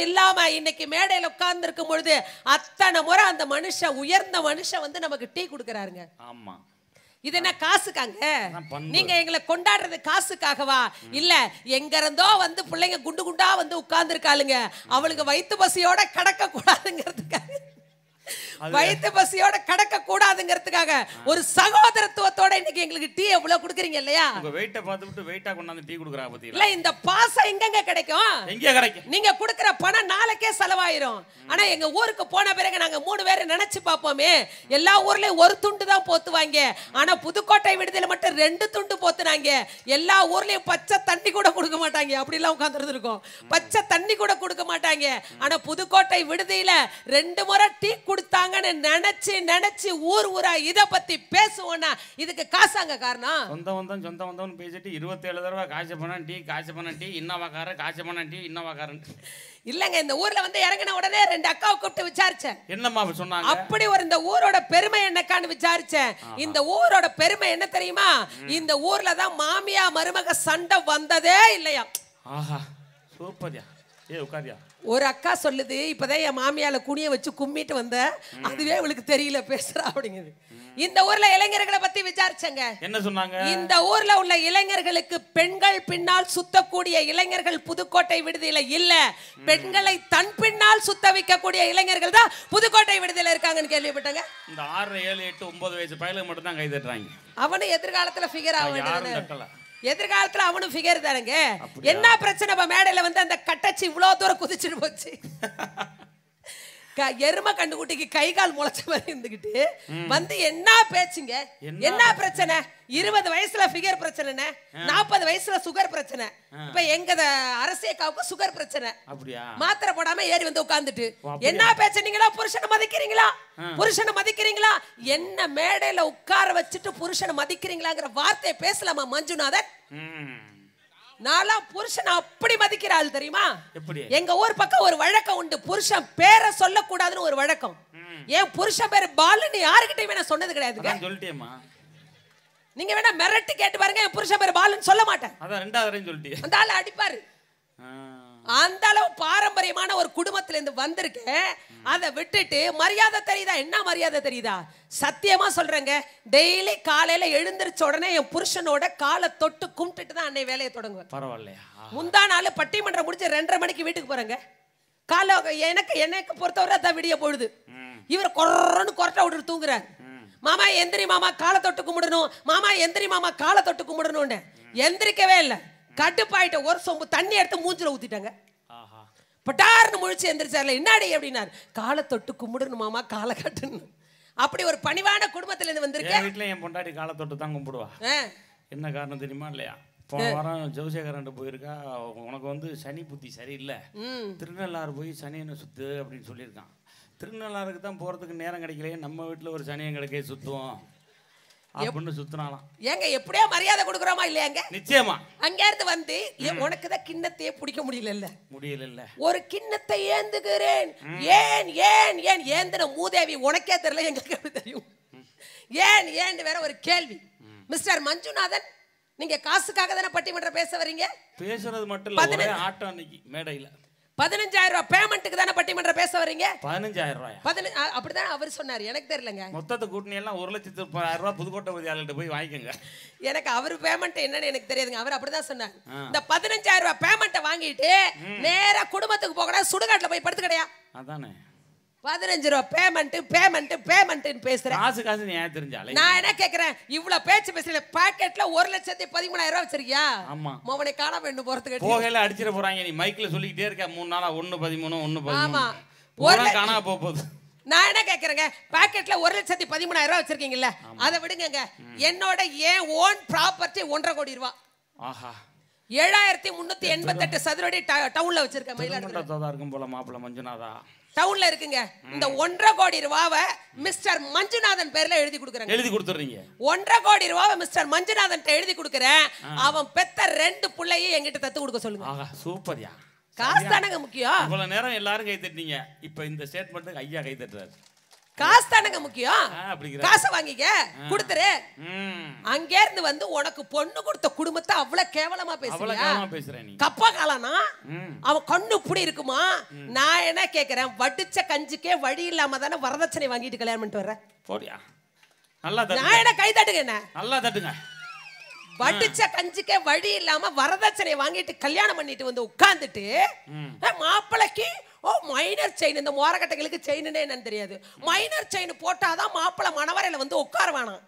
ஒன்றும் இல்லாமல் இன்னைக்கு மேடையில் உட்கார்ந்துருக்கும் பொழுது அத்தனை முறை அந்த மனுஷன் உயர்ந்த மனுஷன் வந்து நமக்கு டீ கொடுக்குறாருங்க ஆமாம் இது என்ன காசுக்காங்க நீங்க எங்களை கொண்டாடுறது காசுக்காகவா இல்ல எங்க இருந்தோ வந்து பிள்ளைங்க குண்டு குண்டா வந்து உட்கார்ந்து இருக்காளுங்க அவளுக்கு வயிற்று பசியோட கடக்க கூடாதுங்கிறதுக்காக வயிற்று பசியோட கடக்க கூடாதுங்கிறதுக்காக ஒரு சகோதரத்துவத்தோட இன்னைக்கு எங்களுக்கு டீ எவ்வளவு குடுக்குறீங்க இல்லையா உங்க வெயிட்ட பார்த்துட்டு வெயிட்டா கொண்டாந்து டீ குடுக்குறா பத்தி இல்ல இந்த பாசம் எங்கங்க கிடைக்கும் எங்க கிடைக்கும் நீங்க குடுக்குற பணம் நாளைக்கே செலவாயிரும் ஆனா எங்க ஊருக்கு போன பிறகு நாங்க மூணு பேரும் நினைச்சு பார்ப்போமே எல்லா ஊர்லயும் ஒரு துண்டு தான் போத்துவாங்க ஆனா புதுக்கோட்டை விடுதலை மட்டும் ரெண்டு துண்டு போத்துனாங்க எல்லா ஊர்லயும் பச்சை தண்ணி கூட கொடுக்க மாட்டாங்க அப்படிலாம் உட்காந்துருந்து இருக்கும் பச்சை தண்ணி கூட கொடுக்க மாட்டாங்க ஆனா புதுக்கோட்டை விடுதியில ரெண்டு முறை டீ கொடுத்தாங்கன்னு நினைச்சு நினைச்சு ஊர் ஊரா இதை பத்தி பேசுவோம்னா இதுக்கு காசாங்க காரணம் சொந்த வந்தோம் சொந்த வந்தோம்னு பேசிட்டு இருபத்தேழு தடவை காய்ச்ச பண்ண டீ காய்ச்ச பண்ண டீ இன்னவா கார காய்ச்ச பண்ண டீ இன்னவா காரன் இல்லங்க இந்த ஊர்ல வந்து இறங்கின உடனே ரெண்டு அக்காவை கூப்பிட்டு விசாரிச்சேன் என்னம்மா சொன்னாங்க அப்படி ஒரு இந்த ஊரோட பெருமை என்னக்கான்னு விசாரிச்சேன் இந்த ஊரோட பெருமை என்ன தெரியுமா இந்த ஊர்ல தான் மாமியா மருமக சண்டை வந்ததே இல்லையா ஆஹா சூப்பர்யா ஏ உட்காரியா ஒரு அக்கா சொல்லுது இப்போதான் என் மாமியால குனிய வச்சு கும்மிட்டு வந்த அதுவே அவளுக்கு தெரியல பேசுறா அப்படிங்குது இந்த ஊர்ல இளைஞர்களை பத்தி விசாரிச்சங்க என்ன சொன்னாங்க இந்த ஊர்ல உள்ள இளைஞர்களுக்கு பெண்கள் பின்னால் சுத்தக்கூடிய இளைஞர்கள் புதுக்கோட்டை விடுதியில இல்ல பெண்களை தன் பின்னால் சுத்த வைக்கக்கூடிய இளைஞர்கள் தான் புதுக்கோட்டை விடுதியில இருக்காங்கன்னு கேள்விப்பட்டாங்க இந்த ஆறு ஏழு எட்டு ஒன்பது வயசு பயலுக்கு மட்டும் தான் கை அவனு எதிர்காலத்துல ஃபிகர் ஆக எதிர்காலத்துல அவனும் ஃபிகர் தானுங்க என்ன பிரச்சனை மேடையில வந்து அந்த கட்டச்சி இவ்வளவு தூரம் குதிச்சுட்டு போச்சு எருமை கண்டுகுட்டிக்கு கை கால் முளைச்ச மாதிரி இருந்துகிட்டு வந்து என்ன பேச்சுங்க என்ன பிரச்சனை இருபது வயசுல ஃபிகர் பிரச்சனை நாற்பது வயசுல சுகர் பிரச்சனை இப்ப எங்க அரசியக்காவுக்கு சுகர் பிரச்சனை மாத்திரை போடாம ஏறி வந்து உட்காந்துட்டு என்ன பேச்ச நீங்களா புருஷனை மதிக்கிறீங்களா புருஷனை மதிக்கிறீங்களா என்ன மேடையில உட்கார வச்சுட்டு புருஷனை மதிக்கிறீங்களாங்கிற வார்த்தையை பேசலாமா மஞ்சுநாதன் நாலாம் புருஷன் அப்படி மதிக்கிறாள் தெரியுமா எங்க ஊர் பக்கம் ஒரு வழக்கம் உண்டு புருஷன் பேரை சொல்லக்கூடாதுன்னு ஒரு வழக்கம் ஏன் புருஷன் பேர் பாலுன்னு யாருக்கிட்டயுமே நான் சொன்னது கிடையாது சொல்லிட்டேமா நீங்க வேணா மிரட்டி கேட்டு பாருங்க என் புருஷன் பேர் பாலுன்னு சொல்ல மாட்டேன் அதான் ரெண்டாவது சொல்லிட்டு அந்த ஆள் அடிப்பாரு அந்த அளவு பாரம்பரியமான ஒரு குடும்பத்துல இருந்து வந்திருக்கேன் அதை விட்டுட்டு மரியாதை தெரியுதா என்ன மரியாதை தெரியுதா சத்தியமா சொல்றேங்க டெய்லி காலையில எழுந்திரிச்ச உடனே என் புருஷனோட காலை தொட்டு கும்பிட்டுட்டு தான் அன்னை வேலையை தொடங்குவேன் பரவாயில்லையா முந்தா நாள் பட்டிமன்றம் முடிச்சு ரெண்டரை மணிக்கு வீட்டுக்கு போறேங்க காலை எனக்கு எனக்கு பொறுத்தவரை அதான் விடிய போடுது இவர் கொரன்னு கொரட்டை விட்டு தூங்குறாரு மாமா எந்திரி மாமா காலை தொட்டு கும்பிடணும் மாமா எந்திரி மாமா காலை தொட்டு கும்பிடணும்னு எந்திரிக்கவே இல்லை கட்டுப்பாயிட்ட ஒரு சொம்பு தண்ணி எடுத்து மூஞ்சில ஊற்றிட்டாங்க பட்டார்னு முழிச்சு எந்திரிச்சார்ல என்னடி அப்படின்னாரு காலை தொட்டு கும்பிடணும் மாமா காலை கட்டணும் அப்படி ஒரு பணிவான குடும்பத்துல இருந்து வந்திருக்கு வீட்டுல என் பொண்டாட்டி காலை தொட்டு தான் கும்பிடுவா என்ன காரணம் தெரியுமா இல்லையா போன வாரம் ஜோசியக்காரன்ட்ட போயிருக்கா உனக்கு வந்து சனி புத்தி சரியில்லை திருநள்ளாறு போய் சனியனை சுத்து அப்படின்னு சொல்லியிருக்கான் திருநள்ளாறுக்கு தான் போகிறதுக்கு நேரம் கிடைக்கலையே நம்ம வீட்டில் ஒரு சனியம் கிடைக்க சுற்றுவோம் அப்படின்னு சுத்தினாலாம் ஏங்க எப்படியா மரியாதை கொடுக்குறோமா இல்லையாங்க நிச்சயமா அங்க இருந்து வந்து உனக்கு தான் கிண்ணத்தையே பிடிக்க முடியல முடியல ஒரு கிண்ணத்தை ஏந்துகிறேன் ஏன் ஏன் ஏன் ஏந்தின மூதேவி உனக்கே தெரியல எங்களுக்கு எப்படி தெரியும் ஏன் ஏன் வேற ஒரு கேள்வி மிஸ்டர் மஞ்சுநாதன் நீங்க காசுக்காக தானே பட்டிமன்றம் பேச வரீங்க பேசுறது மட்டும் இல்ல ஆட்டம் அன்னைக்கு மேடையில பதினஞ்சாயிரம் ரூபாய் பேமெண்ட்டுக்கு தானே பட்டிமன்ற பேச வரீங்க பதினஞ்சாயிரம் ரூபாய் பதினஞ்சு அப்படிதான் அவர் சொன்னார் எனக்கு தெரியலங்க மொத்தத்தை கூட்டணி எல்லாம் ஒரு லட்சத்து முப்பதாயிரம் ரூபாய் புதுக்கோட்டை பகுதியாளர்கிட்ட போய் வாங்கிக்கோங்க எனக்கு அவர் பேமெண்ட் என்னன்னு எனக்கு தெரியாதுங்க அவர் அப்படிதான் சொன்னார் இந்த பதினஞ்சாயிரம் ரூபாய் பேமெண்ட்டை வாங்கிட்டு நேரா குடும்பத்துக்கு போகக்கூடாது சுடுகாட்டில் போய் படுத்து கிடையா அதானே பதினஞ்சு ரூபா பேமெண்ட் பேமெண்ட் பேமெண்ட்னு பேசுறேன் காசு காசு ஏன் தெரிஞ்சாலே நான் என்ன கேக்குறேன் இவ்வளவு பேச்சு பேசல பாக்கெட்ல ஒரு லட்சத்தி பதிமூணாயிரம் ரூபாய் வச்சிருக்கியா ஆமா மோவனை காண வேண்டும் போறதுக்கு போகையில அடிச்சிட போறாங்க நீ மைக்ல சொல்லிக்கிட்டே இருக்க மூணு நாளா ஒன்னு பதிமூணு ஒன்னு ஆமா ஒரு காணா போகுது நான் என்ன கேக்குறேங்க பாக்கெட்ல ஒரு லட்சத்தி பதிமூணாயிரம் ரூபாய் வச்சிருக்கீங்கல்ல அதை விடுங்க என்னோட ஏன் ஓன் ப்ராப்பர்ட்டி ஒன்றரை கோடி ரூபாய் ஆஹா ஏழாயிரத்தி முன்னூத்தி எண்பத்தி எட்டு சதுரடி டவுன்ல வச்சிருக்க மயிலாடுதுறை இருக்கும் போல மாப்பிள்ள மஞ்சுநாதா டவுன்ல இருக்குங்க இந்த ஒன்றரை கோடி ரூபாவை மிஸ்டர் மஞ்சுநாதன் பேர்ல எழுதி கொடுக்குறேன் எழுதி கொடுத்துறீங்க ஒன்றரை கோடி ரூபாவை மிஸ்டர் மஞ்சுநாதன் எழுதி கொடுக்குறேன் அவன் பெத்த ரெண்டு பிள்ளையும் எங்கிட்ட தத்து கொடுக்க சொல்லுங்க சூப்பர்யா காசு தானங்க முக்கியம் இவ்வளவு நேரம் எல்லாரும் கை தட்டினீங்க இப்ப இந்த ஸ்டேட்மெண்ட்டுக்கு ஐயா கை தட்டுறாரு காசு தானங்க முக்கியம் காசை வாங்கிக்க கொடுத்துரு அங்க இருந்து வந்து உனக்கு பொண்ணு கொடுத்த குடும்பத்தை அவ்வளவு கேவலமா பேசுறியா கப்ப காலனா அவன் கண்ணு இப்படி இருக்குமா நான் என்ன கேக்குறேன் வடிச்ச கஞ்சுக்கே வழி இல்லாம தானே வரதட்சணை வாங்கிட்டு கல்யாணம் பண்ணிட்டு வர்றேன் நான் என்ன கை தட்டுங்க என்ன நல்லா தட்டுங்க வடிச்ச கஞ்சிக்கே வழி இல்லாம வரதட்சணை வாங்கிட்டு கல்யாணம் பண்ணிட்டு வந்து உட்கார்ந்துட்டு மாப்பிளைக்கு ஓ மைனர் செயின் இந்த மோரக்கட்டைகளுக்கு செயின்னு என்னன்னு தெரியாது மைனர் செயின் போட்டாதான் மாப்பிள்ளை மணவரையில வந்து உட்காருவானாம்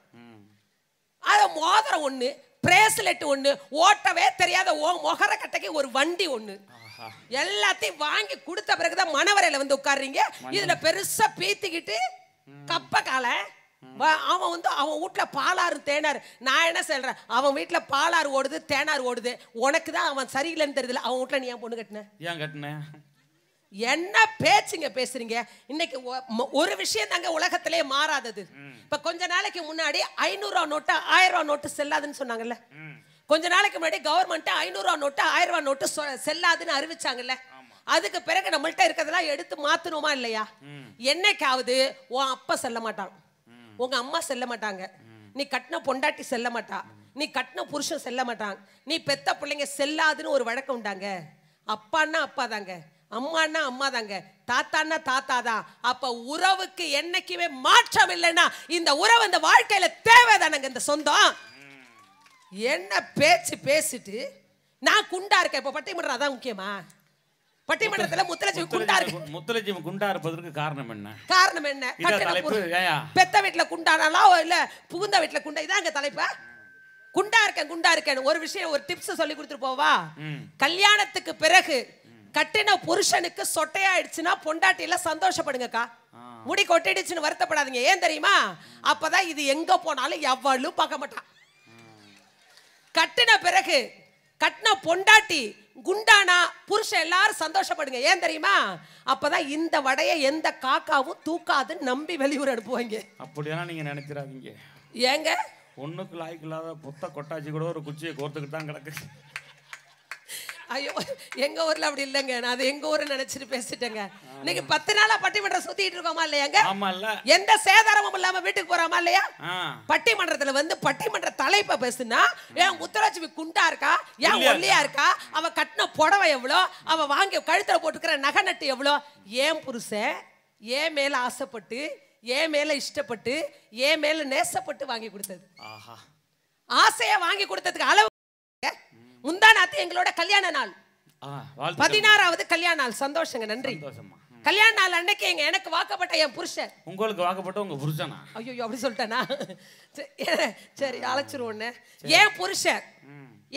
அத மோதிரம் ஒண்ணு பிரேஸ்லெட் ஒண்ணு ஓட்டவே தெரியாத ஓ மொகர கட்டைக்கு ஒரு வண்டி ஒண்ணு எல்லாத்தையும் வாங்கி கொடுத்த பிறகுதான் மணவரையில வந்து உட்காருறீங்க இதுல பெருசா பீத்திக்கிட்டு கப்ப காலை அவன் வந்து அவன் வீட்டில் பாலாறு தேனார் நான் என்ன சொல்கிறேன் அவன் வீட்டில் பாலாறு ஓடுது தேனார் ஓடுது உனக்கு தான் அவன் சரியில்லைன்னு தெரியல அவன் வீட்டில் நீ ஏன் பொண்ணு கட்டின ஏன் கட்டினேன் என்ன பேச்சுங்க பேசுறீங்க இன்னைக்கு ஒரு விஷயம் தாங்க உலகத்திலே மாறாதது இப்ப கொஞ்ச நாளைக்கு முன்னாடி ஐநூறு ரூபா நோட்டு ஆயிரம் ரூபா நோட்டு செல்லாதுன்னு சொன்னாங்கல்ல கொஞ்ச நாளைக்கு முன்னாடி கவர்மெண்ட் ஐநூறு ரூபா நோட்டு ஆயிரம் ரூபா நோட்டு செல்லாதுன்னு அறிவிச்சாங்கல்ல அதுக்கு பிறகு நம்மள்கிட்ட இருக்கிறதெல்லாம் எடுத்து மாத்தணுமா இல்லையா என்னைக்காவது உன் அப்பா செல்ல மாட்டான் உங்க அம்மா செல்ல மாட்டாங்க நீ கட்டின பொண்டாட்டி செல்ல மாட்டா நீ கட்டின புருஷன் செல்ல மாட்டாங்க நீ பெத்த பிள்ளைங்க செல்லாதுன்னு ஒரு வழக்கம் உண்டாங்க அப்பான்னா அப்பா தாங்க அம்மானா அம்மா தாங்க தாத்தான்னா தாத்தா தான் அப்ப உறவுக்கு என்னைக்குமே மாற்றம் இல்லைன்னா இந்த உறவு இந்த வாழ்க்கையில தேவைதானங்க இந்த சொந்தம் என்ன பேச்சு பேசிட்டு நான் குண்டா இருக்கேன் இப்போ பட்டிமன்றம் அதான் முக்கியமா பட்டிமன்றத்துல முத்துலட்சுமி குண்டா இருக்கு முத்துலட்சுமி குண்டா இருப்பதற்கு காரணம் என்ன காரணம் என்ன பெத்த வீட்டுல குண்டானாலா இல்ல புகுந்த வீட்டுல குண்டா இதாங்க தலைப்பா குண்டா இருக்கேன் குண்டா இருக்கேன் ஒரு விஷயம் ஒரு டிப்ஸ் சொல்லி கொடுத்துட்டு போவா கல்யாணத்துக்கு பிறகு கட்டின புருஷனுக்கு சொட்டையாயிடுச்சுன்னா பொண்டாட்டி எல்லாம் சந்தோஷப்படுங்கக்கா முடி கொட்டிடுச்சுன்னு வருத்தப்படாதீங்க ஏன் தெரியுமா அப்பதான் இது எங்க போனாலும் எவ்வளவு பார்க்க மாட்டான் கட்டின பிறகு கட்டின பொண்டாட்டி குண்டானா புருஷன் எல்லாரும் சந்தோஷப்படுங்க ஏன் தெரியுமா அப்பதான் இந்த வடையை எந்த காக்காவும் தூக்காதுன்னு நம்பி வெளியூர் அனுப்புவாங்க அப்படியெல்லாம் நீங்க நினைச்சிடாதீங்க ஏங்க ஒண்ணுக்கு லாய்க்கு இல்லாத புத்த கொட்டாச்சி கூட ஒரு குச்சியை கோர்த்துக்கிட்டு தான் கிடக்கு ஐயோ எங்க ஊர்ல அப்படி இல்லைங்க நான் அது எங்க ஊர்ல நினைச்சிட்டு பேசிட்டேங்க இன்னைக்கு பத்து நாளா பட்டிமன்றம் சுத்திட்டு இருக்கோமா இல்லையாங்க எந்த சேதாரமும் இல்லாம வீட்டுக்கு போறோமா இல்லையா பட்டிமன்றத்துல வந்து பட்டிமன்ற தலைப்ப பேசுனா ஏன் முத்துலட்சுமி குண்டா இருக்கா ஏன் ஒல்லியா இருக்கா அவ கட்டின புடவை எவ்வளோ அவ வாங்கி கழுத்துல போட்டுக்கிற நகை நட்டு எவ்வளோ ஏன் புருஷன் ஏன் மேல ஆசைப்பட்டு ஏன் மேல இஷ்டப்பட்டு ஏன் மேல நேசப்பட்டு வாங்கி கொடுத்தது ஆசையை வாங்கி கொடுத்ததுக்கு அளவு முந்தா நாத்து எங்களோட கல்யாண நாள் பதினாறாவது கல்யாண நாள் சந்தோஷங்க நன்றி கல்யாண நாள் அன்னைக்கு எங்க எனக்கு வாக்கப்பட்ட என் புருஷன் உங்களுக்கு வாக்கப்பட்ட உங்க புருஷனா ஐயோ அப்படி சொல்லிட்டேனா சரி அழைச்சிருவோன்னு என் புருஷன்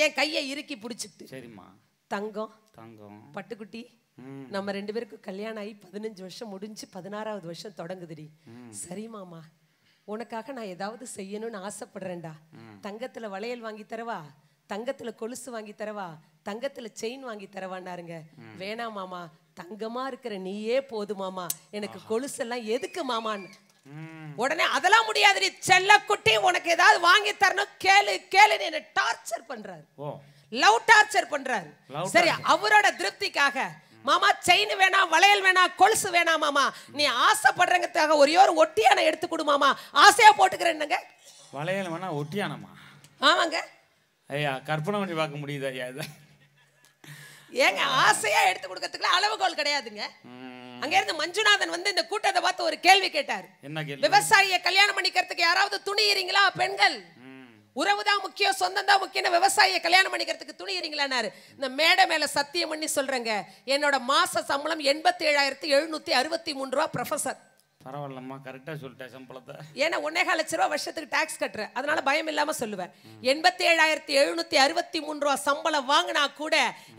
என் கையை இறுக்கி பிடிச்சிட்டு சரிம்மா தங்கம் தங்கம் பட்டுக்குட்டி நம்ம ரெண்டு பேருக்கும் கல்யாணம் ஆகி பதினஞ்சு வருஷம் முடிஞ்சு பதினாறாவது வருஷம் தொடங்குதுடி சரி மாமா உனக்காக நான் ஏதாவது செய்யணும்னு ஆசைப்படுறேன்டா தங்கத்துல வளையல் வாங்கி தரவா தங்கத்துல கொலுசு வாங்கி தரவா தங்கத்துல செயின் வாங்கி தரவான்னாருங்க வேணா மாமா தங்கமா இருக்கிற நீயே போது மாமா எனக்கு கொலுசெல்லாம் எதுக்கு மாமான்னு உடனே அதெல்லாம் முடியாது நீ செல்ல குட்டி உனக்கு ஏதாவது வாங்கி தரணும் கேளு கேளுன்னு என்ன டார்ச்சர் பண்றாரு லவ் டார்ச்சர் பண்றாரு சரி அவரோட திருப்திக்காக மாமா செயின் வேணாம் வளையல் வேணாம் கொலுசு வேணா மாமா நீ ஆசைப்படுறங்கிறதுக்காக ஒரே ஒரு ஒட்டியான எடுத்து கொடு மாமா ஆசையா போட்டுக்கிறேன்னுங்க வளையல் வேணா ஒட்டியானமா ஆமாங்க ஐயா கற்பனை பண்ணி பார்க்க முடியுது ஐயா இதை ஏங்க ஆசையா எடுத்து கொடுக்கறதுக்குலாம் அளவுகோல் கிடையாதுங்க அங்க இருந்து மஞ்சுநாதன் வந்து இந்த கூட்டத்தை பார்த்து ஒரு கேள்வி கேட்டார் என்ன கேள்வி விவசாயிய கல்யாணம் பண்ணிக்கிறதுக்கு யாராவது துணியிறீங்களா பெண்கள் உறவுதான் முக்கியம் சொந்தம் தான் முக்கியம் விவசாயியை கல்யாணம் பண்ணிக்கிறதுக்கு துணி இருங்களானாரு இந்த மேடை மேல சத்தியம் பண்ணி சொல்றேங்க என்னோட மாச சம்பளம் எண்பத்தி ஏழாயிரத்தி எழுநூத்தி அறுபத்தி மூணு ரூபா ப்ரொஃபசர் பரவாயில்லம்மா கரெக்டாக சொல்லிட்டேன் சம்பளத்தை ஏன்னா ஒன்னே கால லட்ச ரூபா வருஷத்துக்கு டாக்ஸ் கட்டுறேன் அதனால பயம் இல்லாமல் சொல்லுவேன் எண்பத்தி ஏழாயிரத்தி எழுநூத்தி அறுபத்தி மூணு ரூபா சம்பளம் வாங்கினா கூட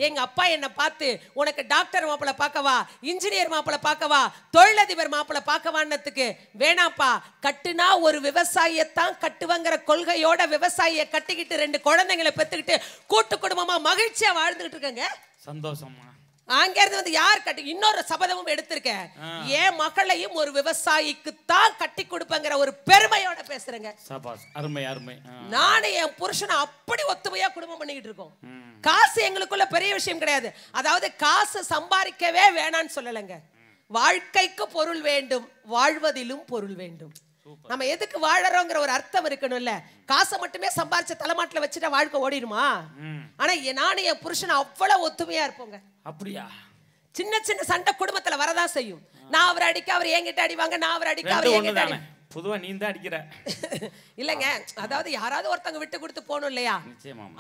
எங்க அப்பா என்னை பார்த்து உனக்கு டாக்டர் மாப்பிள்ள பார்க்கவா இன்ஜினியர் மாப்பிள்ள பார்க்கவா தொழிலதிபர் மாப்பிள்ள பார்க்கவான்னதுக்கு வேணாப்பா கட்டுனா ஒரு விவசாயத்தான் கட்டுவங்கிற கொள்கையோட விவசாயியை கட்டிக்கிட்டு ரெண்டு குழந்தைங்களை பெற்றுக்கிட்டு கூட்டு குடும்பமா மகிழ்ச்சியா வாழ்ந்துகிட்டு இருக்கேங்க சந்தோஷம்மா அங்கிருந்து வந்து யார் கட்டி இன்னொரு சபதமும் எடுத்திருக்கேன் என் மகளையும் ஒரு விவசாயிக்கு தான் கட்டி கொடுப்பேங்கிற ஒரு பெருமையோட பேசுறேங்க அருமை அருமை நானும் என் புருஷனை அப்படி ஒத்துமையா குடும்பம் பண்ணிக்கிட்டு இருக்கோம் காசு எங்களுக்குள்ள பெரிய விஷயம் கிடையாது அதாவது காசு சம்பாதிக்கவே வேணான்னு சொல்லலைங்க வாழ்க்கைக்கு பொருள் வேண்டும் வாழ்வதிலும் பொருள் வேண்டும் நம்ம எதுக்கு வாழறோங்கிற ஒரு அர்த்தம் இருக்கணும்ல காசை மட்டுமே சம்பாரிச்ச தலைமாட்டில் வச்சுட்டா வாழ்க்கை ஓடிடுமா ஆனா நானும் என் புருஷன் அவ்வளவு ஒத்துமையா இருப்போங்க அப்படியா சின்ன சின்ன சண்டை குடும்பத்துல வரதான் செய்யும் நான் அவர் அடிக்க அவர் என்கிட்ட அடிவாங்க நான் அவர் அடிக்க அவர் பொதுவா நீ தான் அடிக்கிற இல்லைங்க அதாவது யாராவது ஒருத்தவங்க விட்டு கொடுத்து போகணும் இல்லையா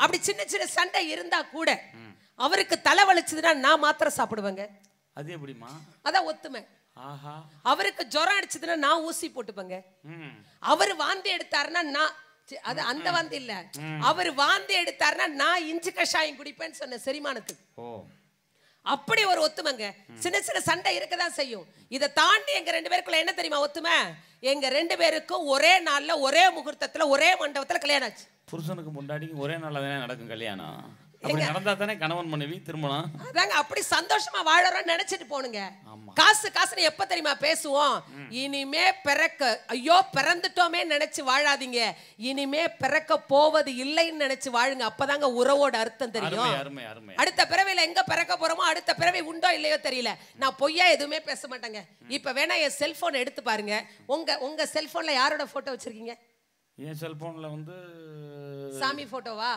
அப்படி சின்ன சின்ன சண்டை இருந்தா கூட அவருக்கு தலை வலிச்சதுன்னா நான் மாத்திரம் சாப்பிடுவேங்க அது எப்படிமா அதான் ஒத்துமை அவருக்கு ஜுரம் அடிச்சதுன்னா நான் ஊசி போட்டுப்பேங்க அவர் வாந்தி எடுத்தாருன்னா நான் அது அந்த வாந்தி இல்ல அவர் வாந்தி எடுத்தாருன்னா நான் இஞ்சி கஷாயம் குடிப்பேன்னு சொன்ன செரிமானத்துக்கு அப்படி ஒரு ஒத்துமைங்க சின்ன சின்ன சண்டை இருக்க தான் செய்யும் இதை தாண்டி எங்க ரெண்டு பேருக்குள்ள என்ன தெரியுமா ஒத்துமை எங்க ரெண்டு பேருக்கும் ஒரே நாள்ல ஒரே முகூர்த்தத்துல ஒரே மண்டபத்துல கல்யாணம் ஆச்சு புருஷனுக்கு முன்னாடி ஒரே நாள்ல தானே நடக்கும் கல்யாணம் அப்படி நடந்தா தானே கணவன் மனைவி திருமணம் அதாங்க அப்படி சந்தோஷமா வாழறோம் நினைச்சிட்டு போனுங்க காசு காசு எப்ப தெரியுமா பேசுவோம் இனிமே பிறக்க ஐயோ பிறந்துட்டோமே நினைச்சு வாழாதீங்க இனிமே பிறக்க போவது இல்லைன்னு நினைச்சு வாழுங்க அப்பதாங்க உறவோட அர்த்தம் தெரியும் அடுத்த பிறவையில எங்க பிறக்க போறோமோ அடுத்த பிறவை உண்டோ இல்லையோ தெரியல நான் பொய்யா எதுவுமே பேச மாட்டேங்க இப்ப வேணா என் செல்போன் எடுத்து பாருங்க உங்க உங்க செல்போன்ல யாரோட போட்டோ வச்சிருக்கீங்க என் செல்போன்ல வந்து சாமி போட்டோவா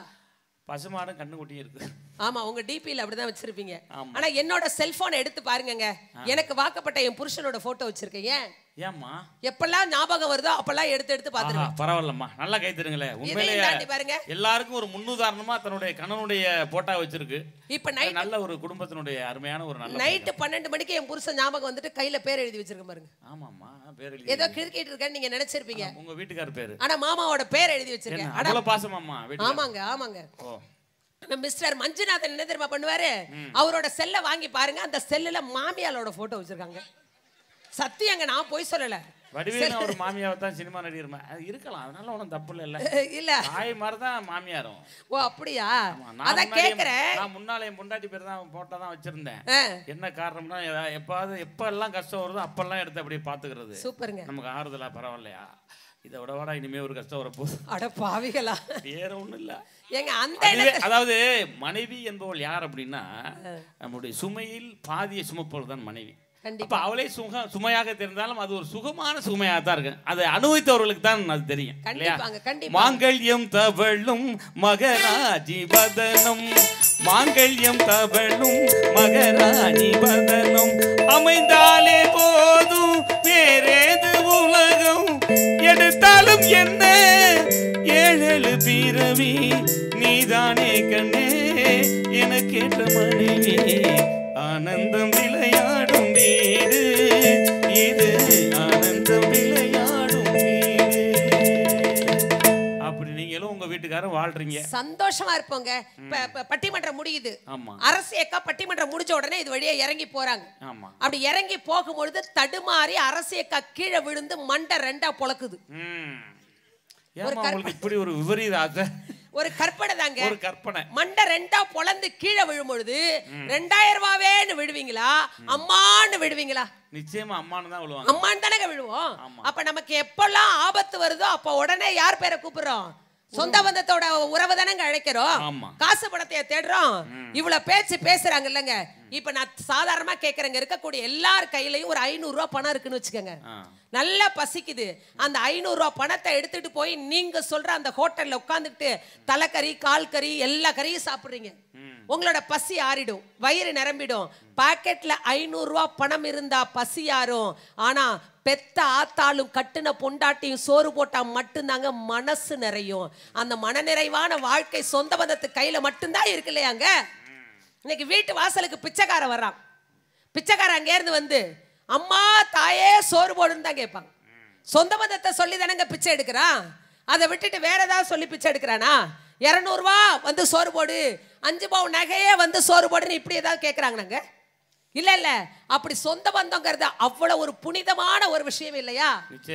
பசுமாடும் குட்டி இருக்கு ஆமா உங்க ல அப்படிதான் வச்சிருப்பீங்க ஆனா என்னோட செல்போன் எடுத்து பாருங்கங்க எனக்கு வாக்கப்பட்ட என் புருஷனோட போட்டோ வச்சிருக்கேன் ஏன் ஏம்மா எப்பெல்லாம் ஞாபகம் வருதோ அப்பெல்லாம் எடுத்து எடுத்து பாத்துருவேன் பரவாயில்லம்மா நல்லா கை தருங்களே உண்மையிலேயே பாருங்க எல்லாருக்கும் ஒரு முன்னுதாரணமா தன்னுடைய கணனுடைய போட்டா வச்சிருக்கு இப்ப நைட் நல்ல ஒரு குடும்பத்தினுடைய அருமையான ஒரு நல்ல நைட் பன்னெண்டு மணிக்கு என் புருஷன் ஞாபகம் வந்துட்டு கையில பேர் எழுதி வச்சிருக்கேன் பாருங்க ஆமாம்மா பேர் எழுதி ஏதோ கிரிக்கெட் இருக்கேன்னு நீங்க நினைச்சிருப்பீங்க உங்க வீட்டுக்கார பேரு ஆனா மாமாவோட பேர் எழுதி வச்சிருக்கேன் அவ்வளவு பாசமாம்மா ஆமாங்க ஆமாங்க ஓ மிஸ்டர் மஞ்சுநாதன் என்ன தெரியுமா பண்ணுவாரு அவரோட செல்ல வாங்கி பாருங்க அந்த செல்லுல மாமியாலோட போட்டோ வச்சிருக்காங்க சத்தியம் அங்க நான் போய் சொல்லல வடிவேலு ஒரு மாமியாவை தான் சினிமா நடிகர்மா இருக்கலாம் அதனால ஒன்றும் தப்பு இல்லை இல்ல தாய் மாதிரி தான் மாமியாரும் ஓ அப்படியா அதான் கேட்குறேன் நான் முன்னாலே முண்டாட்டி பேர் தான் போட்டோ தான் வச்சிருந்தேன் என்ன காரணம்னா எப்பாவது எல்லாம் கஷ்டம் வருதோ அப்பெல்லாம் எடுத்து அப்படியே பார்த்துக்கிறது சூப்பருங்க நமக்கு ஆறுதலா பரவாயில்லையா இதை விட வாடா இனிமே ஒரு கஷ்டம் வரப்போகுது அட பாவிகளா வேற ஒன்றும் இல்லை ஏங்க அந்த அதாவது மனைவி என்பவள் யார் அப்படின்னா நம்முடைய சுமையில் பாதியை சுமப்பவள் தான் மனைவி இப்போ அவளே சுகம் சுமையாக தெரிந்தாலும் அது ஒரு சுகமான சுமையாக தான் இருக்கு அதை அனுபவித்தவர்களுக்கு தான் அது தெரியும் மாங்கல்யம் தவழும் மகராஜி பதனம் மாங்கல்யம் தவழும் மகராஜி பதனம் அமைந்தாலே போதும் வேறேது உலகம் எடுத்தாலும் என்ன ஏழு பீரவி நீதானே கண்ணே எனக்கு மனைவி ஆனந்தம் விளையாடும் வீடு இது ஆனந்தம் விளையாடும் வீடு அப்படி நீங்களும் உங்க வீட்டுக்காரரும் வாழ்றீங்க சந்தோஷமா இருப்போங்க இப்ப பட்டிமன்றம் முடியுது அரசு ஏக்கா பட்டிமன்றம் முடிஞ்ச உடனே இது வழியா இறங்கி போறாங்க அப்படி இறங்கி போகும்பொழுது தடுமாறி அரசு ஏக்கா கீழே விழுந்து மண்டை ரெண்டா பொழக்குது ஒரு இப்படி ஒரு விபரீத ஒரு கற்பனை தாங்க ஒரு கற்பனை மண்டை ரெண்டா பொளந்து கீழே விழும் பொழுது ரெண்டாயிரம் ரூபாவேன்னு விடுவீங்களா அம்மான்னு விடுவீங்களா நிச்சயமா அம்மானு தான் விழுவாங்க அம்மான் தானே விழுவோம் அப்ப நமக்கு எப்பெல்லாம் ஆபத்து வருதோ அப்ப உடனே யார் பேரை கூப்பிடுறோம் சொந்த பந்தத்தோட உறவு தானங்க அழைக்கிறோம் காசு பணத்தை தேடுறோம் இவ்வளவு பேச்சு பேசுறாங்க இல்லங்க இப்ப நான் சாதாரணமா கேக்குறேங்க இருக்கக்கூடிய எல்லார் கையிலயும் ஒரு ஐநூறுரூவா பணம் இருக்குன்னு வச்சுக்கோங்க நல்லா பசிக்குது அந்த ஐநூறுரூவா பணத்தை எடுத்துட்டு போய் நீங்க சொல்ற அந்த ஹோட்டல்ல உட்காந்துக்கிட்டு தலைக்கறி கால் கறி எல்லா கறியும் சாப்பிடுறீங்க உங்களோட பசி ஆறிடும் வயிறு நிரம்பிடும் பாக்கெட்ல ஐநூறு பணம் இருந்தா பசி ஆறும் ஆனா பெத்த ஆத்தாலும் கட்டின பொண்டாட்டியும் சோறு போட்டால் மட்டும்தாங்க மனசு நிறையும் அந்த மனநிறைவான வாழ்க்கை சொந்த பந்தத்து கையில் மட்டும்தான் இருக்கு இல்லையாங்க இன்னைக்கு வீட்டு வாசலுக்கு பிச்சைக்காரன் வர்றான் பிச்சைக்காரன் அங்கேருந்து வந்து அம்மா தாயே சோறு போடுன்னு தான் கேட்பாங்க சொந்த மதத்தை சொல்லி தானங்க பிச்சை எடுக்கிறான் அதை விட்டுட்டு வேற ஏதாவது சொல்லி பிச்சை எடுக்கிறானா இரநூறுவா வந்து சோறு போடு அஞ்சு பவுன் நகையே வந்து சோறு போடுன்னு இப்படி ஏதாவது கேட்குறாங்க நாங்கள் இல்ல இல்ல அப்படி சொந்த பந்தங்கிறது அவ்வளவு ஒரு புனிதமான ஒரு விஷயம் இல்லையா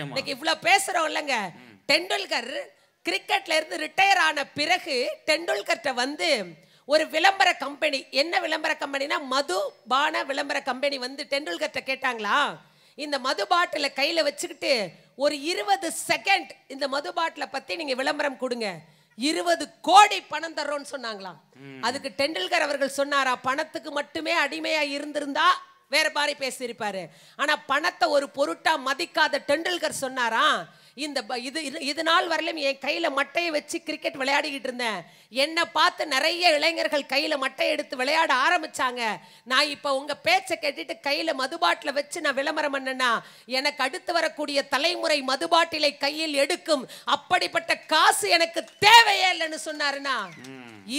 இன்னைக்கு இவ்வளவு பேசுறோம் இல்லைங்க டெண்டுல்கர் கிரிக்கெட்ல இருந்து ரிட்டையர் ஆன பிறகு டெண்டுல்கர்ட்ட வந்து ஒரு விளம்பர கம்பெனி என்ன விளம்பர கம்பெனினா மதுபான விளம்பர கம்பெனி வந்து டெண்டுல்கர்கிட்ட கேட்டாங்களா இந்த மது பாட்டிலை கையில் வச்சுக்கிட்டு ஒரு இருபது செகண்ட் இந்த மது பாட்டிலை பற்றி நீங்கள் விளம்பரம் கொடுங்க இருபது கோடி பணம் தர்றோம்னு சொன்னாங்களாம் அதுக்கு டெண்டுல்கர் அவர்கள் சொன்னாரா பணத்துக்கு மட்டுமே அடிமையா இருந்திருந்தா வேற மாதிரி பேசியிருப்பாரு ஆனா பணத்தை ஒரு பொருட்டா மதிக்காத டெண்டுல்கர் சொன்னாராம் இந்த இது இது நாள் வரலையும் என் கையில் மட்டையை வச்சு கிரிக்கெட் விளையாடிக்கிட்டு இருந்தேன் என்னை பார்த்து நிறைய இளைஞர்கள் கையில் மட்டை எடுத்து விளையாட ஆரம்பித்தாங்க நான் இப்போ உங்கள் பேச்சை கேட்டுட்டு கையில் மதுபாட்டில் வச்சு நான் விளம்பரம் பண்ணேன்னா எனக்கு அடுத்து வரக்கூடிய தலைமுறை மதுபாட்டிலை கையில் எடுக்கும் அப்படிப்பட்ட காசு எனக்கு தேவையே இல்லைன்னு சொன்னாருன்னா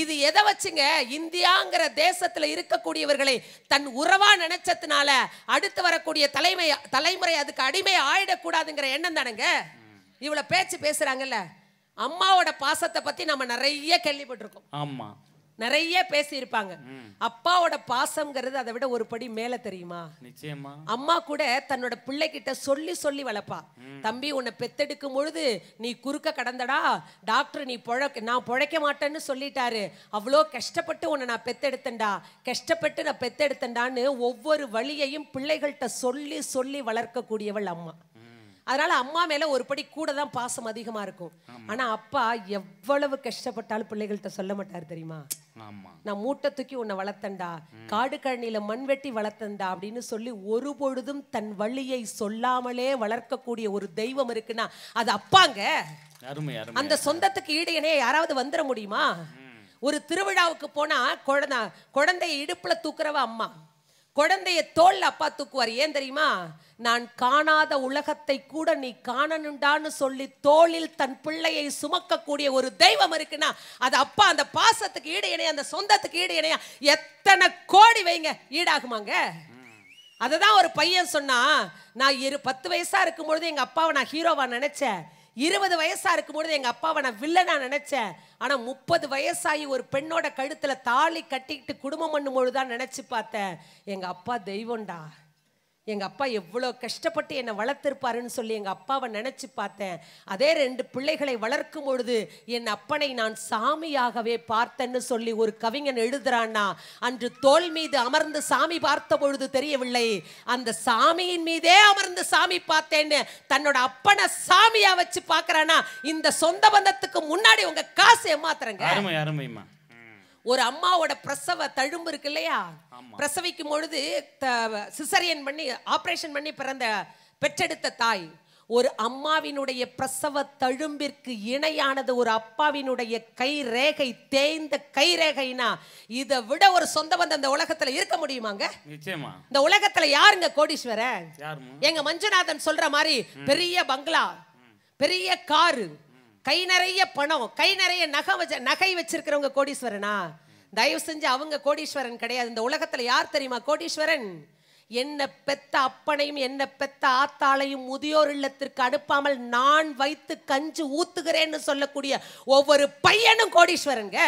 இது எதை வச்சுங்க இந்தியாங்கிற தேசத்தில் இருக்கக்கூடியவர்களை தன் உறவா நினைச்சதுனால அடுத்து வரக்கூடிய தலைமை தலைமுறை அதுக்கு அடிமை ஆயிடக்கூடாதுங்கிற எண்ணம் தானுங்க இவ்வளோ பேச்சு பேசுகிறாங்கல்ல அம்மாவோட பாசத்தை பற்றி நம்ம நிறைய கேள்விப்பட்டிருக்கோம் ஆமாம் நிறைய பேசி இருப்பாங்க அப்பாவோட பாசம்ங்கிறது அதை விட ஒரு படி மேல தெரியுமா நிச்சயமா அம்மா கூட தன்னோட பிள்ளைகிட்ட சொல்லி சொல்லி வளர்ப்பா தம்பி உன்னை பெத்தெடுக்கும் பொழுது நீ குறுக்க கடந்தடா டாக்டர் நீ பொழக்க நான் பொழைக்க மாட்டேன்னு சொல்லிட்டாரு அவ்வளோ கஷ்டப்பட்டு உன்னை நான் பெத்தெடுத்தேன்டா கஷ்டப்பட்டு நான் பெத்தெடுத்தேன்டான்னு ஒவ்வொரு வழியையும் பிள்ளைகள்கிட்ட சொல்லி சொல்லி வளர்க்கக்கூடியவள் அம்மா அதனால அம்மா மேல ஒரு படி கூட தான் பாசம் அதிகமா இருக்கும் ஆனா அப்பா எவ்வளவு கஷ்டப்பட்டாலும் பிள்ளைகள்கிட்ட சொல்ல மாட்டாரு தெரியுமா நான் மூட்டை தூக்கி உன்னை வளர்த்தண்டா காடு கழனியில மண் வெட்டி வளர்த்தண்டா அப்படின்னு சொல்லி ஒரு பொழுதும் தன் வழியை சொல்லாமலே வளர்க்கக்கூடிய ஒரு தெய்வம் இருக்குன்னா அது அப்பாங்க அந்த சொந்தத்துக்கு ஈடையனே யாராவது வந்துட முடியுமா ஒரு திருவிழாவுக்கு போனா குழந்தை குழந்தைய இடுப்புல தூக்குறவ அம்மா குழந்தைய தோல் அப்பா தூக்குவார் ஏன் தெரியுமா நான் காணாத உலகத்தை கூட நீ காணனுண்டான்னு சொல்லி தோளில் தன் பிள்ளையை சுமக்கக்கூடிய ஒரு தெய்வம் இருக்குன்னா அது அப்பா அந்த பாசத்துக்கு ஈடு இணைய அந்த சொந்தத்துக்கு ஈடு இணையா எத்தனை கோடி வைங்க ஈடாகுமாங்க அதுதான் ஒரு பையன் சொன்னா நான் இரு பத்து வயசா இருக்கும் பொழுது எங்கள் அப்பாவை நான் ஹீரோவா நினைச்சேன் இருபது வயசாக இருக்கும்பொழுது எங்கள் அப்பாவை நான் நான் நினச்சேன் ஆனால் முப்பது வயசாகி ஒரு பெண்ணோட கழுத்தில் தாலி கட்டிக்கிட்டு குடும்பம் பண்ணும்பொழுது தான் நினச்சி பார்த்தேன் எங்கள் அப்பா தெய்வம்டா எங்கள் அப்பா எவ்வளோ கஷ்டப்பட்டு என்னை வளர்த்திருப்பாருன்னு சொல்லி எங்கள் அப்பாவை நினச்சி பார்த்தேன் அதே ரெண்டு பிள்ளைகளை வளர்க்கும் பொழுது என் அப்பனை நான் சாமியாகவே பார்த்தேன்னு சொல்லி ஒரு கவிஞன் எழுதுறான்னா அன்று தோல் மீது அமர்ந்து சாமி பார்த்த பொழுது தெரியவில்லை அந்த சாமியின் மீதே அமர்ந்து சாமி பார்த்தேன்னு தன்னோட அப்பனை சாமியாக வச்சு பார்க்குறானா இந்த சொந்த பந்தத்துக்கு முன்னாடி உங்கள் காசு ஏமாத்துறேங்க அருமை அருமைம்மா ஒரு அம்மாவோட பிரசவ தழும்பு இருக்கு இல்லையா பிரசவிக்கும் பொழுது சிசரியன் பண்ணி ஆப்ரேஷன் பண்ணி பிறந்த பெற்றெடுத்த தாய் ஒரு அம்மாவினுடைய பிரசவ தழும்பிற்கு இணையானது ஒரு அப்பாவினுடைய கை ரேகை தேய்ந்த கை ரேகைனா இதை விட ஒரு சொந்த வந்து அந்த உலகத்துல இருக்க முடியுமாங்க இந்த உலகத்துல யாருங்க கோடீஸ்வரன் எங்க மஞ்சுநாதன் சொல்ற மாதிரி பெரிய பங்களா பெரிய காரு கை நிறைய பணம் கை நிறைய நகை வச்ச நகை வச்சிருக்கிறவங்க கோடீஸ்வரனா தயவு செஞ்சு அவங்க கோடீஸ்வரன் கிடையாது இந்த உலகத்தில் யார் தெரியுமா கோடீஸ்வரன் என்ன பெத்த அப்பனையும் என்ன பெத்த ஆத்தாளையும் முதியோர் இல்லத்திற்கு அனுப்பாமல் நான் வைத்து கஞ்சி ஊத்துகிறேன்னு சொல்லக்கூடிய ஒவ்வொரு பையனும் கோடீஸ்வரன்ங்க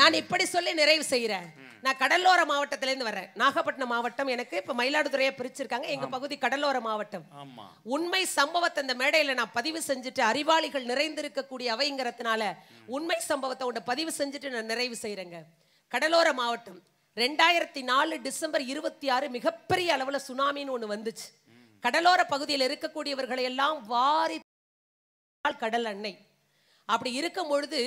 நான் இப்படி சொல்லி நிறைவு செய்கிறேன் நான் கடலோர மாவட்டத்திலேருந்து வரேன் நாகப்பட்டினம் மாவட்டம் எனக்கு இப்போ மயிலாடுதுறையை பிரிச்சிருக்காங்க எங்கள் பகுதி கடலோர மாவட்டம் உண்மை சம்பவத்தை அந்த மேடையில் நான் பதிவு செஞ்சுட்டு அறிவாளிகள் நிறைந்திருக்கக்கூடிய அவைங்கிறதுனால உண்மை சம்பவத்தை உன்னை பதிவு செஞ்சுட்டு நான் நிறைவு செய்கிறேங்க கடலோர மாவட்டம் ரெண்டாயிரத்தி நாலு டிசம்பர் இருபத்தி ஆறு மிகப்பெரிய அளவில் சுனாமின்னு ஒன்று வந்துச்சு கடலோர பகுதியில் இருக்கக்கூடியவர்களை எல்லாம் வாரி கடல் அன்னை அப்படி இருக்கும் பொழுது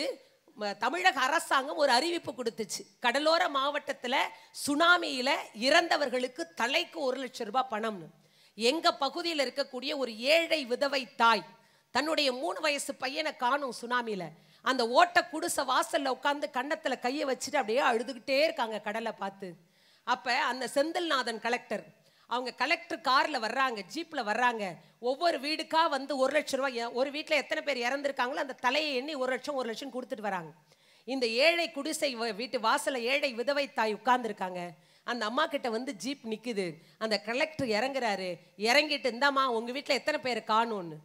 தமிழக அரசாங்கம் ஒரு அறிவிப்பு கொடுத்துச்சு கடலோர மாவட்டத்தில் சுனாமியில் இறந்தவர்களுக்கு தலைக்கு ஒரு லட்சம் ரூபாய் பணம்னு எங்கள் பகுதியில் இருக்கக்கூடிய ஒரு ஏழை விதவை தாய் தன்னுடைய மூணு வயசு பையனை காணும் சுனாமியில் அந்த ஓட்ட குடிச வாசலில் உட்காந்து கன்னத்தில் கையை வச்சுட்டு அப்படியே அழுதுகிட்டே இருக்காங்க கடலை பார்த்து அப்போ அந்த செந்தில்நாதன் கலெக்டர் அவங்க கலெக்டர் காரில் வர்றாங்க ஜீப்பில் வர்றாங்க ஒவ்வொரு வீடுக்காக வந்து ஒரு லட்ச ரூபாய் ஒரு வீட்டில் எத்தனை பேர் இறந்துருக்காங்களோ அந்த தலையை எண்ணி ஒரு லட்சம் ஒரு லட்சம் கொடுத்துட்டு வராங்க இந்த ஏழை குடிசை வீட்டு வாசலில் ஏழை விதவை தாய் உட்கார்ந்துருக்காங்க அந்த அம்மா கிட்ட வந்து ஜீப் நிற்குது அந்த கலெக்டர் இறங்குறாரு இறங்கிட்டு இந்தாம்மா உங்கள் வீட்டில் எத்தனை பேர் காணும்னு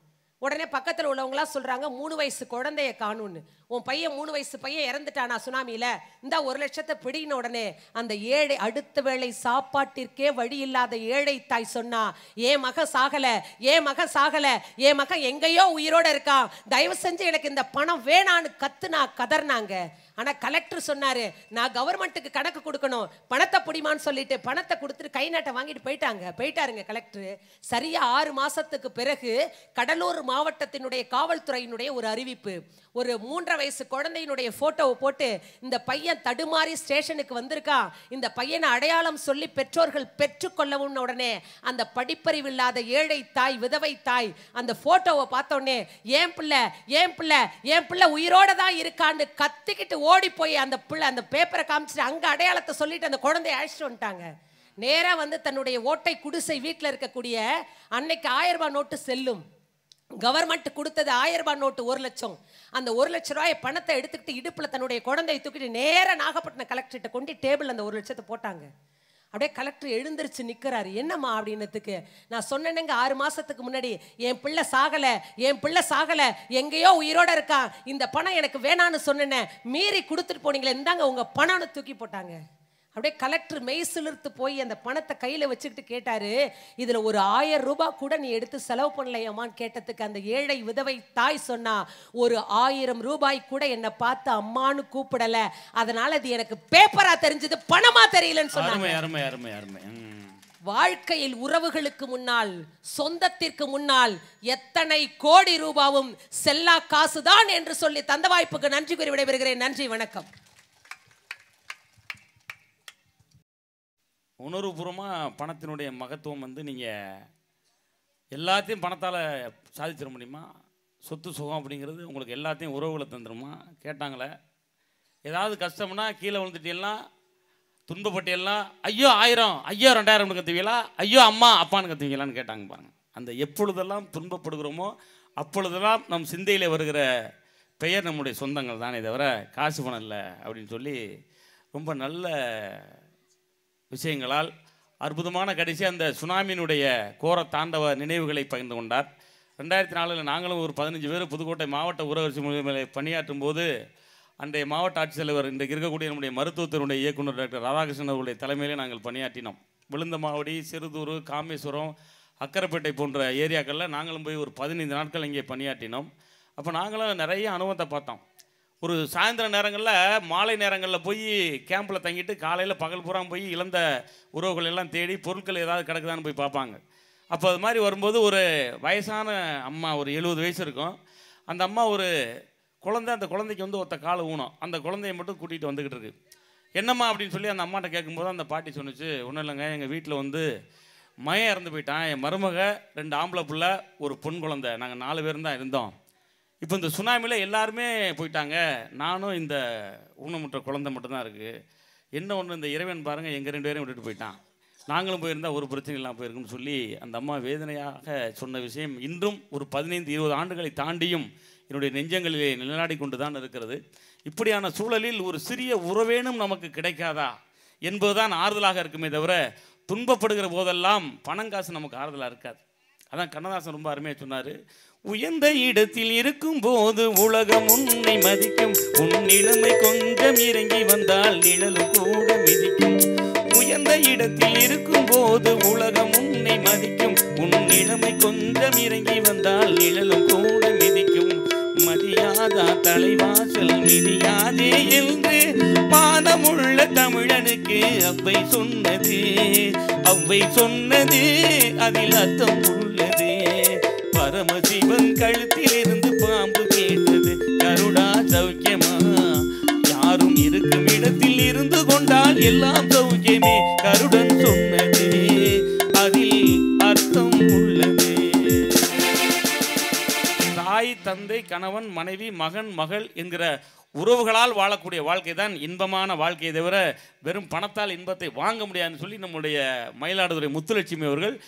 உடனே பக்கத்தில் உள்ளவங்களாம் சொல்கிறாங்க மூணு வயசு குழந்தைய காணும்னு உன் பையன் மூணு வயசு பையன் இறந்துட்டானா சுனாமியில் இந்த ஒரு லட்சத்தை பிடின உடனே அந்த ஏழை அடுத்த வேளை சாப்பாட்டிற்கே வழி இல்லாத ஏழை தாய் சொன்னா என் மக சாகலை ஏன் மக சாகலை என் மகன் எங்கேயோ உயிரோடு இருக்கான் தயவு செஞ்சு எனக்கு இந்த பணம் வேணான்னு கத்துனா கதர்னாங்க ஆனால் கலெக்டர் சொன்னார் நான் கவர்மெண்ட்டுக்கு கணக்கு கொடுக்கணும் பணத்தை பிடிமான்னு சொல்லிட்டு பணத்தை கொடுத்துட்டு கை நாட்டை வாங்கிட்டு போயிட்டாங்க போயிட்டாருங்க கலெக்டர் சரியாக ஆறு மாதத்துக்கு பிறகு கடலூர் மாவட்டத்தினுடைய காவல்துறையினுடைய ஒரு அறிவிப்பு ஒரு மூன்றரை வயசு குழந்தையினுடைய ஃபோட்டோவை போட்டு இந்த பையன் தடுமாறி ஸ்டேஷனுக்கு வந்திருக்கா இந்த பையனை அடையாளம் சொல்லி பெற்றோர்கள் பெற்றுக்கொள்ளவும்னு உடனே அந்த படிப்பறிவு இல்லாத ஏழை தாய் விதவை தாய் அந்த ஃபோட்டோவை பார்த்தோடனே ஏன் பிள்ளை ஏன் பிள்ளை ஏன் பிள்ளை உயிரோட தான் இருக்கான்னு கத்திக்கிட்டு ஓடி போய் அந்த பிள்ளை அந்த பேப்பரை காமிச்சிட்டு அங்கே அடையாளத்தை சொல்லிட்டு அந்த குழந்தைய அழைச்சிட்டு வந்துட்டாங்க நேராக வந்து தன்னுடைய ஓட்டை குடிசை வீட்டில் இருக்கக்கூடிய அன்னைக்கு ஆயிரம் ரூபாய் நோட்டு செல்லும் கவர்மெண்ட் கொடுத்தது ஆயிரம் ரூபாய் நோட்டு ஒரு லட்சம் அந்த ஒரு லட்ச ரூபாய் பணத்தை எடுத்துக்கிட்டு இடுப்பில் தன்னுடைய குழந்தையை தூக்கிட்டு நேராக நாகப்பட்டினம் கலெக்டர்கிட்ட கொண்டு டேபிள் அந்த ஒரு லட்சத்தை போட்டாங்க அப்படியே கலெக்டர் எழுந்திரிச்சு நிற்கிறாரு என்னம்மா அப்படின்னதுக்கு நான் சொன்னேனுங்க ஆறு மாதத்துக்கு முன்னாடி என் பிள்ளை சாகலை என் பிள்ளை சாகலை எங்கேயோ உயிரோட இருக்கான் இந்த பணம் எனக்கு வேணான்னு சொன்னேன்னே மீறி கொடுத்துட்டு போனீங்களே இந்தாங்க உங்கள் பணம்னு தூக்கி போட்டாங்க அப்படியே கலெக்டர் மெய் சிலிர்த்து போய் அந்த பணத்தை கையில் வச்சுக்கிட்டு கேட்டாரு இதில் ஒரு ஆயிரம் ரூபாய் கூட நீ எடுத்து செலவு பண்ணலையம்மான்னு கேட்டதுக்கு அந்த ஏழை விதவை தாய் சொன்னா ஒரு ஆயிரம் ரூபாய் கூட என்னை பார்த்து அம்மானு கூப்பிடல அதனால அது எனக்கு பேப்பரா தெரிஞ்சது பணமா தெரியலன்னு சொன்னாங்க வாழ்க்கையில் உறவுகளுக்கு முன்னால் சொந்தத்திற்கு முன்னால் எத்தனை கோடி ரூபாவும் செல்லா காசுதான் என்று சொல்லி தந்த வாய்ப்புக்கு நன்றி கூறி விடைபெறுகிறேன் நன்றி வணக்கம் உணர்வுபூர்வமாக பணத்தினுடைய மகத்துவம் வந்து நீங்கள் எல்லாத்தையும் பணத்தால் சாதிச்சிட முடியுமா சொத்து சுகம் அப்படிங்கிறது உங்களுக்கு எல்லாத்தையும் உறவுகளை தந்துடுமா கேட்டாங்களே ஏதாவது கஷ்டம்னா கீழே விழுந்துட்டீங்கன்னா துன்பப்பட்டியெல்லாம் ஐயோ ஆயிரம் ஐயோ ரெண்டாயிரம்னு கற்றுவீங்களா ஐயோ அம்மா அப்பான்னு கற்றுவீங்களான்னு கேட்டாங்க பாருங்கள் அந்த எப்பொழுதெல்லாம் துன்பப்படுகிறோமோ அப்பொழுதெல்லாம் நம் சிந்தையில் வருகிற பெயர் நம்முடைய சொந்தங்கள் தானே தவிர காசு பணம் இல்லை அப்படின்னு சொல்லி ரொம்ப நல்ல விஷயங்களால் அற்புதமான கடைசி அந்த சுனாமியினுடைய கோர தாண்டவ நினைவுகளை பகிர்ந்து கொண்டார் ரெண்டாயிரத்தி நாலில் நாங்களும் ஒரு பதினஞ்சு பேர் புதுக்கோட்டை மாவட்ட ஊரகர்ச்சி முழுமையில பணியாற்றும் போது அன்றைய மாவட்ட ஆட்சித்தலைவர் இன்றைக்கு இருக்கக்கூடிய நம்முடைய மருத்துவத்தினுடைய இயக்குநர் டாக்டர் ராதாகிருஷ்ணன் அவருடைய தலைமையிலே நாங்கள் பணியாற்றினோம் விழுந்தமாவடி சிறுதூர் காமேஸ்வரம் அக்கரைப்பேட்டை போன்ற ஏரியாக்களில் நாங்களும் போய் ஒரு பதினைந்து நாட்கள் இங்கே பணியாற்றினோம் அப்போ நாங்களும் நிறைய அனுபவத்தை பார்த்தோம் ஒரு சாயந்தர நேரங்களில் மாலை நேரங்களில் போய் கேம்பில் தங்கிட்டு காலையில் பகல் பூரா போய் இழந்த உறவுகள் எல்லாம் தேடி பொருட்கள் ஏதாவது கிடக்குதான்னு போய் பார்ப்பாங்க அப்போ அது மாதிரி வரும்போது ஒரு வயசான அம்மா ஒரு எழுபது வயசு இருக்கும் அந்த அம்மா ஒரு குழந்தை அந்த குழந்தைக்கு வந்து ஒருத்த கால் ஊனம் அந்த குழந்தைய மட்டும் கூட்டிகிட்டு வந்துக்கிட்டு இருக்கு என்னம்மா அப்படின்னு சொல்லி அந்த அம்மாட்ட கேட்கும்போது அந்த பாட்டி சொன்னிச்சு ஒன்றும் இல்லைங்க எங்கள் வீட்டில் வந்து மயம் இறந்து போயிட்டான் என் மருமக ரெண்டு ஆம்பளை பிள்ளை ஒரு பொன் குழந்தை நாங்கள் நாலு பேரும் தான் இருந்தோம் இப்போ இந்த சுனாமியில் எல்லாருமே போயிட்டாங்க நானும் இந்த ஊனமுற்ற குழந்தை மட்டும்தான் இருக்குது என்ன ஒன்று இந்த இறைவன் பாருங்கள் எங்கள் ரெண்டு பேரையும் விட்டுட்டு போயிட்டான் நாங்களும் போயிருந்தால் ஒரு பிரச்சனை இல்லாமல் போயிருக்குன்னு சொல்லி அந்த அம்மா வேதனையாக சொன்ன விஷயம் இன்றும் ஒரு பதினைந்து இருபது ஆண்டுகளை தாண்டியும் என்னுடைய நெஞ்சங்களிலே நிலநாடி கொண்டு தான் இருக்கிறது இப்படியான சூழலில் ஒரு சிறிய உறவேனும் நமக்கு கிடைக்காதா என்பதுதான் ஆறுதலாக இருக்குமே தவிர துன்பப்படுகிற போதெல்லாம் பணங்காசு நமக்கு ஆறுதலாக இருக்காது அதான் கண்ணதாசன் ரொம்ப அருமையாக சொன்னார் உயர்ந்த இடத்தில் இருக்கும் போது உலகம் உன்னை மதிக்கும் உன் நிலைமை கொஞ்சம் இறங்கி வந்தால் நிழலும் கூட மிதிக்கும் உயர்ந்த இடத்தில் இருக்கும் போது உலகம் உன்னை மதிக்கும் உன் நிலைமை கொஞ்சம் இறங்கி வந்தால் நிழலும் கூட மிதிக்கும் மதியாதா தலைவாசல் மிதியாதே என்று மானமுள்ள தமிழனுக்கு அவ்வை சொன்னது அவ்வை சொன்னது அதில் அர்த்தம் பாம்பு கேட்டது கருடா சௌக்கியமா யாரும் இருக்கும் இடத்தில் இருந்து கொண்டால் எல்லாம் சௌக்கியமே கருடன் சொன்னது அதில் அர்த்தம் உள்ளது தாய் தந்தை கணவன் மனைவி மகன் மகள் என்கிற உறவுகளால் வாழக்கூடிய வாழ்க்கை தான் இன்பமான வாழ்க்கையை தவிர வெறும் பணத்தால் இன்பத்தை வாங்க முடியாதுன்னு சொல்லி நம்முடைய மயிலாடுதுறை முத்துலட்சுமி அவர்கள்